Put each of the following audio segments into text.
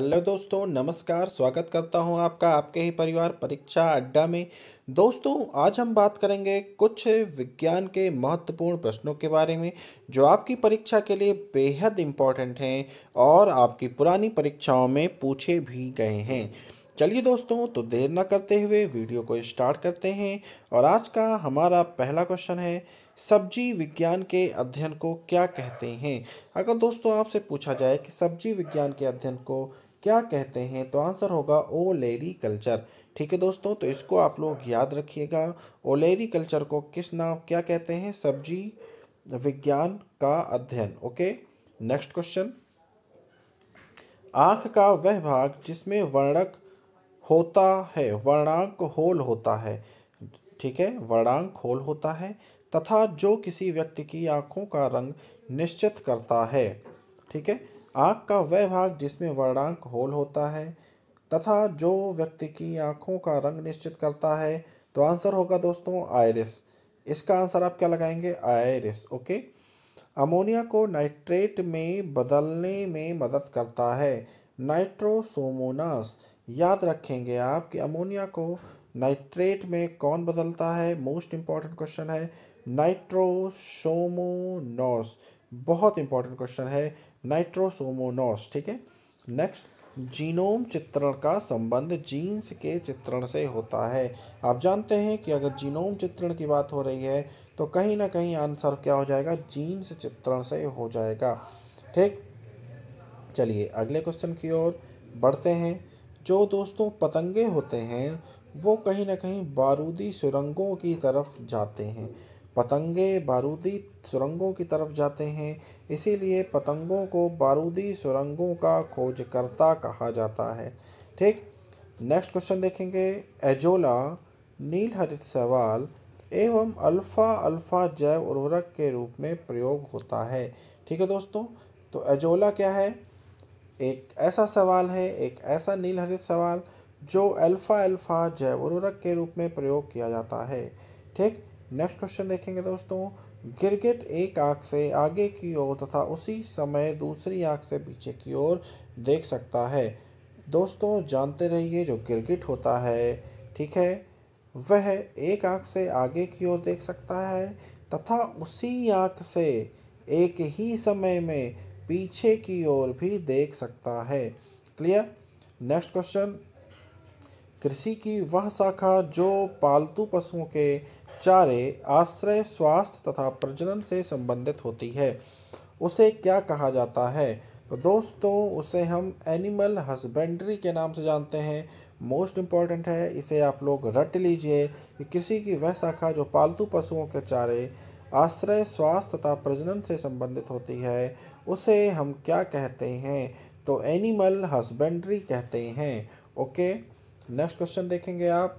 hello दोस्तों नमस्कार स्वागत करता हूं आपका आपके ही परिवार परीक्षा अड्डा में दोस्तों आज हम बात करेंगे कुछ विज्ञान के महत्वपूर्ण प्रश्नों के बारे में जो आपकी परीक्षा के लिए बेहद इम्पॉर्टेंट हैं और आपकी पुरानी परीक्षाओं में पूछे भी गए हैं चलिए दोस्तों तो देर ना करते हुए वीडियो को स्टार्ट करते हैं और आज का हमारा पहला क्वेश्चन है सब्जी विज्ञान के अध्ययन को क्या कहते हैं अगर दोस्तों आपसे पूछा जाए कि सब्जी विज्ञान के अध्ययन को क्या कहते हैं तो आंसर होगा ओलेरी कल्चर ठीक है दोस्तों तो इसको आप लोग याद रखिएगा ओलेरी कल्चर को किस नाम क्या कहते हैं सब्जी विज्ञान का अध्ययन ओके नेक्स्ट क्वेश्चन आँख का वह भाग जिसमें वर्णक होता है वर्णांक होल होता है ठीक है वर्णांक होल होता है तथा जो किसी व्यक्ति की आँखों का रंग निश्चित करता है ठीक है आँख का वह भाग जिसमें वर्णांक होल होता है तथा जो व्यक्ति की आँखों का रंग निश्चित करता है तो आंसर होगा दोस्तों आयरिस इसका आंसर आप क्या लगाएंगे आयरिस ओके अमोनिया को नाइट्रेट में बदलने में मदद करता है नाइट्रोसोमोनास याद रखेंगे आप कि अमोनिया को नाइट्रेट में कौन बदलता है मोस्ट इम्पॉर्टेंट क्वेश्चन है नाइट्रोसोमोनोस बहुत इंपॉर्टेंट क्वेश्चन है नाइट्रोसोमोनोस ठीक है नेक्स्ट जीनोम चित्रण का संबंध जीन्स के चित्रण से होता है आप जानते हैं कि अगर जीनोम चित्रण की बात हो रही है तो कहीं ना कहीं आंसर क्या हो जाएगा जीन्स चित्रण से हो जाएगा ठीक चलिए अगले क्वेश्चन की ओर बढ़ते हैं जो दोस्तों पतंगे होते हैं वो कहीं ना कहीं बारूदी सुरंगों की तरफ जाते हैं पतंगे बारूदी सुरंगों की तरफ जाते हैं इसीलिए पतंगों को बारूदी सुरंगों का खोजकर्ता कहा जाता है ठीक नेक्स्ट क्वेश्चन देखेंगे एजोला नील हरित सवाल एवं अल्फ़ा अल्फ़ा जैव उर्वरक के रूप में प्रयोग होता है ठीक है दोस्तों तो एजोला क्या है एक ऐसा सवाल है एक ऐसा नील हरित सवाल जो अल्फ़ा अल्फ़ा जैव उर्वरक के रूप में प्रयोग किया जाता है ठीक नेक्स्ट क्वेश्चन देखेंगे दोस्तों गिरगिट एक आंख से आगे की ओर तथा उसी समय दूसरी आंख से पीछे की ओर देख सकता है दोस्तों जानते रहिए जो गिरगिट होता है ठीक है वह एक आंख से आगे की ओर देख सकता है तथा उसी आंख से एक ही समय में पीछे की ओर भी देख सकता है क्लियर नेक्स्ट क्वेश्चन कृषि की वह शाखा जो पालतू पशुओं के चारे आश्रय स्वास्थ्य तथा प्रजनन से संबंधित होती है उसे क्या कहा जाता है तो दोस्तों उसे हम एनिमल हस्बेंड्री के नाम से जानते हैं मोस्ट इम्पॉर्टेंट है इसे आप लोग रट लीजिए कि किसी की वह शाखा जो पालतू पशुओं के चारे आश्रय स्वास्थ्य तथा प्रजनन से संबंधित होती है उसे हम क्या कहते हैं तो एनिमल हस्बेंड्री कहते हैं ओके नेक्स्ट क्वेश्चन देखेंगे आप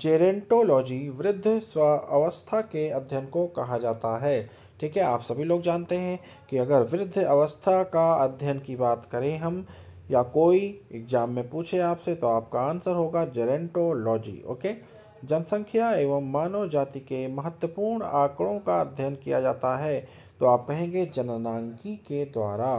जेरेंटोलॉजी वृद्ध अवस्था के अध्ययन को कहा जाता है ठीक है आप सभी लोग जानते हैं कि अगर वृद्ध अवस्था का अध्ययन की बात करें हम या कोई एग्जाम में पूछे आपसे तो आपका आंसर होगा जेरेंटोलॉजी ओके जनसंख्या एवं मानव जाति के महत्वपूर्ण आंकड़ों का अध्ययन किया जाता है तो आप कहेंगे जननांगी के द्वारा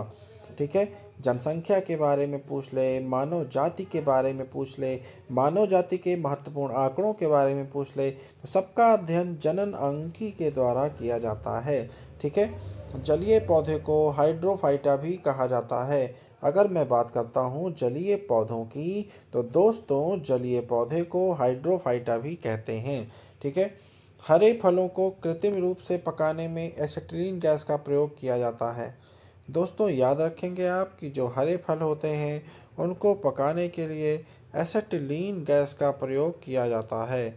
ठीक है जनसंख्या के बारे में पूछ ले मानव जाति के बारे में पूछ ले मानव जाति के महत्वपूर्ण आंकड़ों के बारे में पूछ ले तो सबका अध्ययन जनन अंकी के द्वारा किया जाता है ठीक है जलीय पौधे को हाइड्रोफाइटा भी कहा जाता है अगर मैं बात करता हूँ जलीय पौधों की तो दोस्तों जलीय पौधे को हाइड्रोफाइटा भी कहते हैं ठीक है हरे फलों को कृत्रिम रूप से पकाने में एसेटिलीन गैस का प्रयोग किया जाता है दोस्तों याद रखेंगे आप कि जो हरे फल होते हैं उनको पकाने के लिए एसेटिलीन गैस का प्रयोग किया जाता है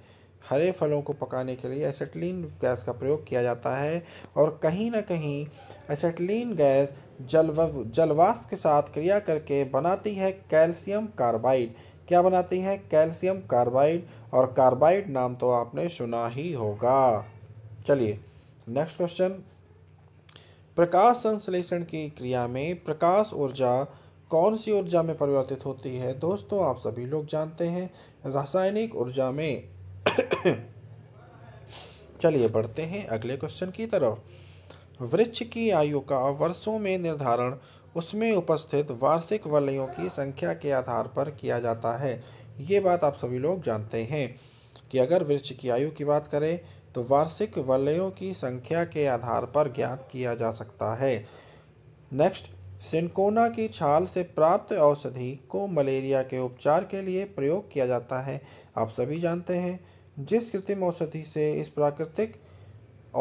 हरे फलों को पकाने के लिए एसेटिलीन गैस का प्रयोग किया जाता है और कहीं ना कहीं एसेटलिन गैस जलव जलवाष्प के साथ क्रिया करके बनाती है कैल्शियम कार्बाइड क्या बनाती है कैल्शियम कार्बाइड और कार्बाइड नाम तो आपने सुना ही होगा चलिए नेक्स्ट क्वेश्चन प्रकाश संश्लेषण की क्रिया में प्रकाश ऊर्जा कौन सी ऊर्जा में परिवर्तित होती है दोस्तों आप सभी लोग जानते हैं रासायनिक ऊर्जा में चलिए बढ़ते हैं अगले क्वेश्चन की तरफ वृक्ष की आयु का वर्षों में निर्धारण उसमें उपस्थित वार्षिक वलयों की संख्या के आधार पर किया जाता है ये बात आप सभी लोग जानते हैं कि अगर वृक्ष की आयु की बात करें तो वार्षिक वलयों की संख्या के आधार पर ज्ञात किया जा सकता है नेक्स्ट सिंकोना की छाल से प्राप्त औषधि को मलेरिया के उपचार के लिए प्रयोग किया जाता है आप सभी जानते हैं जिस कृत्रिम औषधि से इस प्राकृतिक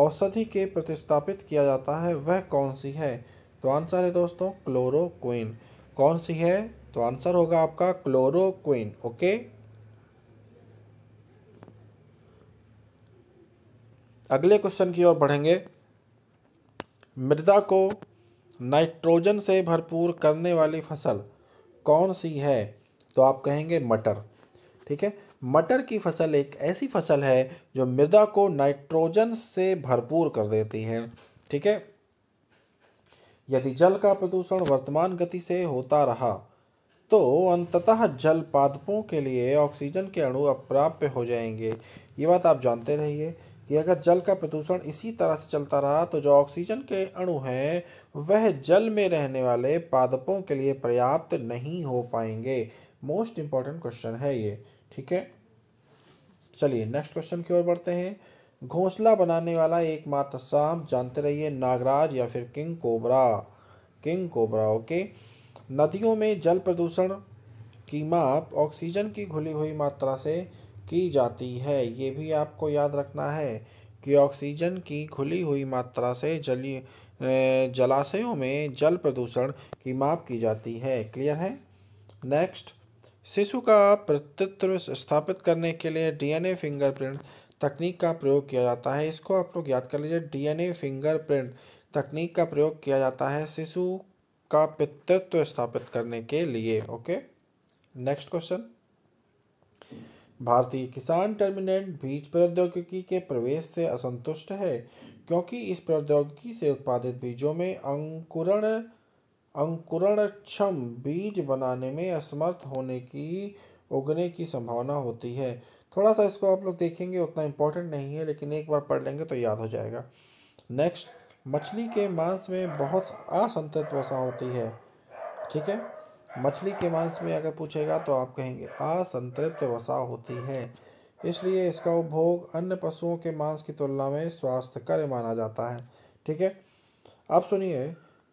औषधि के प्रतिस्थापित किया जाता है वह कौन सी है तो आंसर है दोस्तों क्लोरोक्विन कौन सी है तो आंसर होगा आपका क्लोरोक्विन ओके अगले क्वेश्चन की ओर बढ़ेंगे मृदा को नाइट्रोजन से भरपूर करने वाली फसल कौन सी है तो आप कहेंगे मटर ठीक है मटर की फसल एक ऐसी फसल है जो मृदा को नाइट्रोजन से भरपूर कर देती है ठीक है यदि जल का प्रदूषण वर्तमान गति से होता रहा तो अंततः जल पादपों के लिए ऑक्सीजन के अणु अप्राप्य हो जाएंगे ये बात आप जानते रहिए कि अगर जल का प्रदूषण इसी तरह से चलता रहा तो जो ऑक्सीजन के अणु हैं वह जल में रहने वाले पादपों के लिए पर्याप्त नहीं हो पाएंगे मोस्ट इम्पॉर्टेंट क्वेश्चन है ये ठीक है चलिए नेक्स्ट क्वेश्चन की ओर बढ़ते हैं घोंसला बनाने वाला एकमात्र सांप जानते रहिए नागराज या फिर king cobra king cobra okay नदियों में जल प्रदूषण की माप ऑक्सीजन की घुली हुई मात्रा से की जाती है ये भी आपको याद रखना है कि ऑक्सीजन की खुली हुई मात्रा से जली जलाशयों में जल प्रदूषण की माप की जाती है क्लियर है नेक्स्ट शिशु का प्रतित्व स्थापित करने के लिए डीएनए फिंगरप्रिंट तकनीक का प्रयोग किया जाता है इसको आप लोग याद कर लीजिए डीएनए फिंगरप्रिंट तकनीक का प्रयोग किया जाता है शिशु का पितृत्व स्थापित करने के लिए ओके नेक्स्ट क्वेश्चन भारतीय किसान टर्मिनेंट बीज प्रौद्योगिकी के प्रवेश से असंतुष्ट है क्योंकि इस प्रौद्योगिकी से उत्पादित बीजों में अंकुरण अंकुरणक्षम बीज बनाने में असमर्थ होने की उगने की संभावना होती है थोड़ा सा इसको आप लोग देखेंगे उतना इम्पोर्टेंट नहीं है लेकिन एक बार पढ़ लेंगे तो याद हो जाएगा नेक्स्ट मछली के मांस में बहुत असंतत वसा होती है ठीक है मछली के मांस में अगर पूछेगा तो आप कहेंगे असंतृप्त वसा होती है इसलिए इसका उपभोग अन्य पशुओं के मांस की तुलना में स्वास्थ्यकर माना जाता है ठीक है आप सुनिए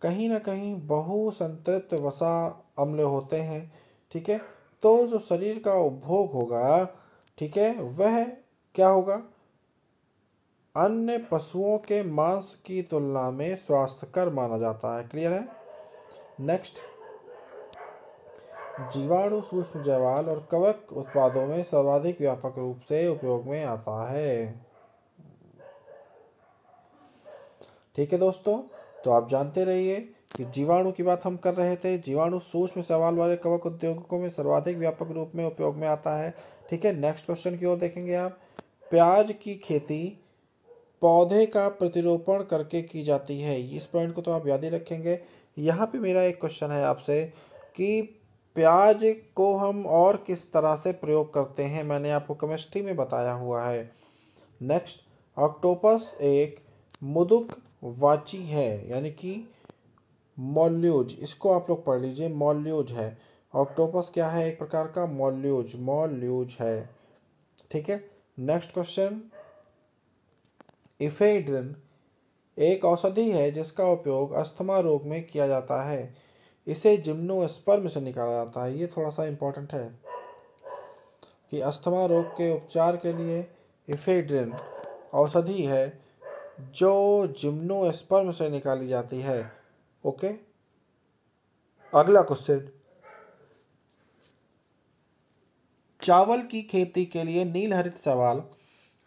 कहीं ना कहीं बहुसंतृप्त वसा अम्ल होते हैं ठीक है तो जो शरीर का उपभोग होगा ठीक है वह क्या होगा अन्य पशुओं के मांस की तुलना में स्वास्थ्यकर माना जाता है क्लियर है नेक्स्ट जीवाणु सूक्ष्म जवाल और कवक उत्पादों में सर्वाधिक व्यापक रूप से उपयोग में आता है ठीक है दोस्तों तो आप जानते रहिए कि जीवाणु की बात हम कर रहे थे जीवाणु सूक्ष्म सवाल वाले कवक उद्योगों में सर्वाधिक व्यापक रूप में उपयोग में आता है ठीक है नेक्स्ट क्वेश्चन की ओर देखेंगे आप प्याज की खेती पौधे का प्रतिरोपण करके की जाती है इस पॉइंट को तो आप याद ही रखेंगे यहाँ पे मेरा एक क्वेश्चन है आपसे कि प्याज को हम और किस तरह से प्रयोग करते हैं मैंने आपको केमिस्ट्री में बताया हुआ है नेक्स्ट ऑक्टोपस एक मुदुक वाची है यानी कि मोल्यूज इसको आप लोग पढ़ लीजिए मोल्यूज है ऑक्टोपस क्या है एक प्रकार का मोल्यूज मॉल्यूज है ठीक है नेक्स्ट क्वेश्चन इफेड्रिन एक औषधि है जिसका उपयोग अस्थमा रोग में किया जाता है इसे जिम्नोस्पर्म से निकाला जाता है ये थोड़ा सा इम्पोर्टेंट है कि अस्थमा रोग के उपचार के लिए इफेड्रिन औषधि है जो जिम्नोस्पर्म से निकाली जाती है ओके अगला क्वेश्चन चावल की खेती के लिए नीलहरित चावल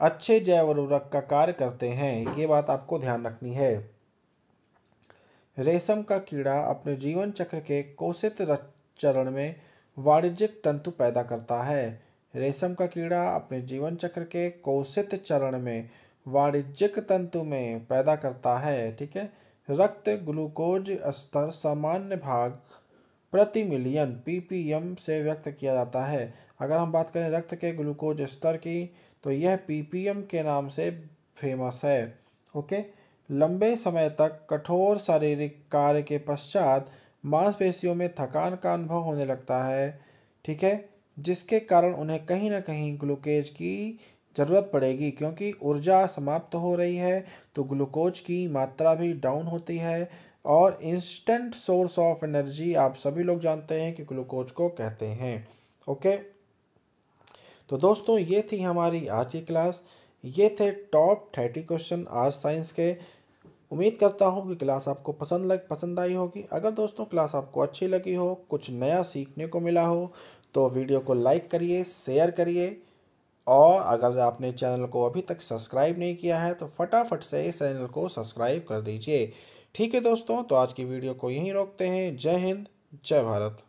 अच्छे जैव उर्वरक का कार्य करते हैं ये बात आपको ध्यान रखनी है रेशम का कीड़ा अपने जीवन चक्र के कोशित चरण में वाणिज्यिक तंतु पैदा करता है रेशम का कीड़ा अपने जीवन चक्र के कोशित चरण में वाणिज्यिक तंतु में पैदा करता है ठीक है रक्त ग्लूकोज स्तर सामान्य भाग प्रति मिलियन पीपीएम से व्यक्त किया जाता है अगर हम बात करें रक्त के ग्लूकोज स्तर की तो यह पीपीएम के नाम से फेमस है ओके लंबे समय तक कठोर शारीरिक कार्य के पश्चात मांसपेशियों में थकान का अनुभव होने लगता है ठीक है जिसके कारण उन्हें कहीं ना कहीं ग्लूकेज की ज़रूरत पड़ेगी क्योंकि ऊर्जा समाप्त हो रही है तो ग्लूकोज की मात्रा भी डाउन होती है और इंस्टेंट सोर्स ऑफ एनर्जी आप सभी लोग जानते हैं कि ग्लूकोज को कहते हैं ओके तो दोस्तों ये थी हमारी आज की क्लास ये थे टॉप थर्टी क्वेश्चन आज साइंस के उम्मीद करता हूँ कि क्लास आपको पसंद लग पसंद आई होगी अगर दोस्तों क्लास आपको अच्छी लगी हो कुछ नया सीखने को मिला हो तो वीडियो को लाइक करिए शेयर करिए और अगर आपने चैनल को अभी तक सब्सक्राइब नहीं किया है तो फटाफट से इस चैनल को सब्सक्राइब कर दीजिए ठीक है दोस्तों तो आज की वीडियो को यहीं रोकते हैं जय हिंद जय भारत